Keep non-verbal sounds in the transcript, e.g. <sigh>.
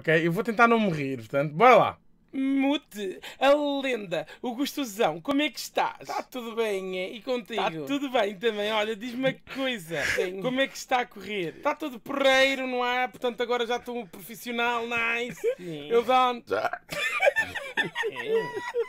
Ok? Eu vou tentar não morrer, portanto, bora lá. Mute, a lenda, o gostosão, como é que estás? Está tudo bem, eh, e contigo? Está tudo bem também, olha, diz-me uma coisa, <laughs> Sim. como é que está a correr? Está tudo porreiro, não é? Portanto, agora já estou um profissional, nice. Sim. Eu dou... Já. <laughs> É.